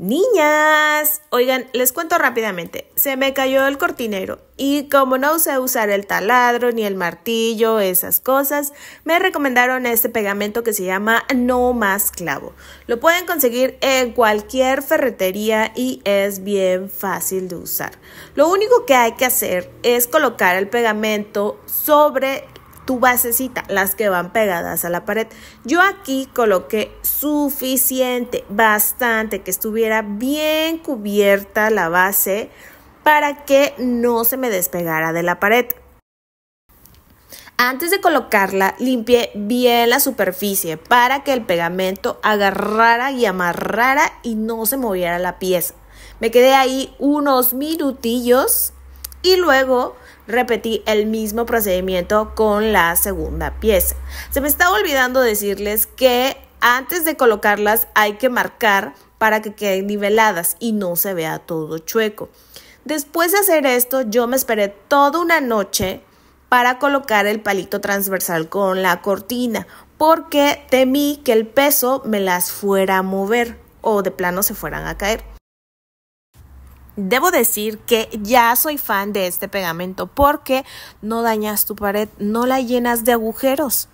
Niñas, oigan, les cuento rápidamente, se me cayó el cortinero y como no sé usar el taladro ni el martillo, esas cosas, me recomendaron este pegamento que se llama No Más Clavo. Lo pueden conseguir en cualquier ferretería y es bien fácil de usar. Lo único que hay que hacer es colocar el pegamento sobre tu basecita, las que van pegadas a la pared. Yo aquí coloqué suficiente, bastante, que estuviera bien cubierta la base para que no se me despegara de la pared. Antes de colocarla, limpié bien la superficie para que el pegamento agarrara y amarrara y no se moviera la pieza. Me quedé ahí unos minutillos y luego repetí el mismo procedimiento con la segunda pieza. Se me estaba olvidando decirles que antes de colocarlas hay que marcar para que queden niveladas y no se vea todo chueco. Después de hacer esto, yo me esperé toda una noche para colocar el palito transversal con la cortina, porque temí que el peso me las fuera a mover o de plano se fueran a caer debo decir que ya soy fan de este pegamento porque no dañas tu pared, no la llenas de agujeros.